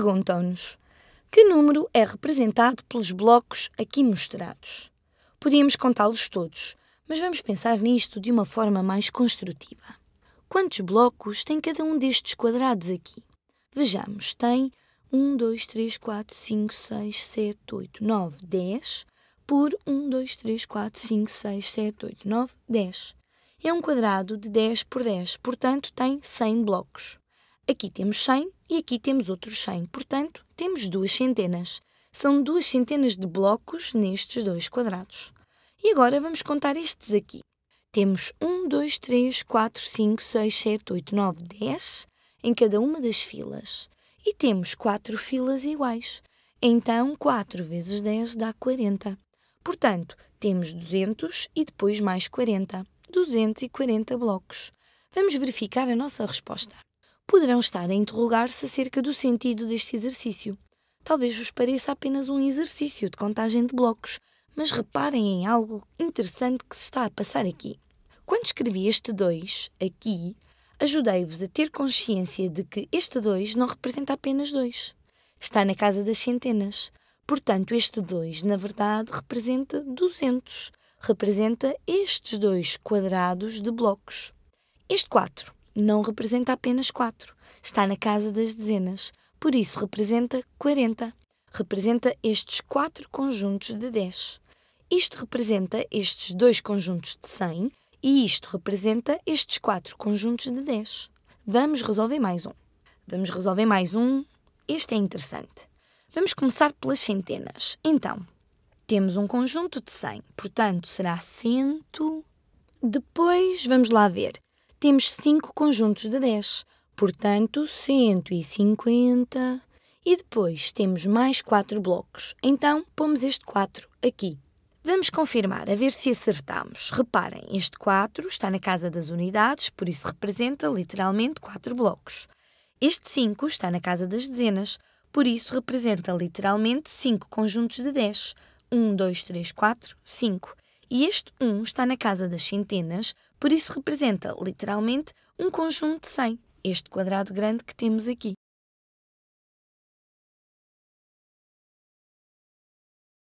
perguntam-nos que número é representado pelos blocos aqui mostrados. Podíamos contá-los todos, mas vamos pensar nisto de uma forma mais construtiva. Quantos blocos tem cada um destes quadrados aqui? Vejamos, tem 1, 2, 3, 4, 5, 6, 7, 8, 9, 10 por 1, 2, 3, 4, 5, 6, 7, 8, 9, 10. É um quadrado de 10 por 10, portanto tem 100 blocos. Aqui temos 100 e aqui temos outros 100, portanto, temos duas centenas. São duas centenas de blocos nestes dois quadrados. E agora vamos contar estes aqui. Temos 1, 2, 3, 4, 5, 6, 7, 8, 9, 10 em cada uma das filas. E temos 4 filas iguais. Então, 4 vezes 10 dá 40. Portanto, temos 200 e depois mais 40. 240 blocos. Vamos verificar a nossa resposta poderão estar a interrogar-se acerca do sentido deste exercício. Talvez vos pareça apenas um exercício de contagem de blocos, mas reparem em algo interessante que se está a passar aqui. Quando escrevi este 2 aqui, ajudei-vos a ter consciência de que este 2 não representa apenas 2. Está na casa das centenas. Portanto, este 2, na verdade, representa 200. Representa estes dois quadrados de blocos. Este 4 não representa apenas 4, está na casa das dezenas, por isso representa 40. Representa estes 4 conjuntos de 10. Isto representa estes dois conjuntos de 100 e isto representa estes 4 conjuntos de 10. Vamos resolver mais um. Vamos resolver mais um. Este é interessante. Vamos começar pelas centenas. Então, temos um conjunto de 100, portanto será 100. Depois, vamos lá ver temos 5 conjuntos de 10, portanto 150. E depois temos mais 4 blocos, então pomos este 4 aqui. Vamos confirmar, a ver se acertamos. Reparem, este 4 está na casa das unidades, por isso representa literalmente 4 blocos. Este 5 está na casa das dezenas, por isso representa literalmente 5 conjuntos de 10. 1, 2, 3, 4, 5. E este 1 está na casa das centenas, por isso representa literalmente um conjunto de 100, este quadrado grande que temos aqui.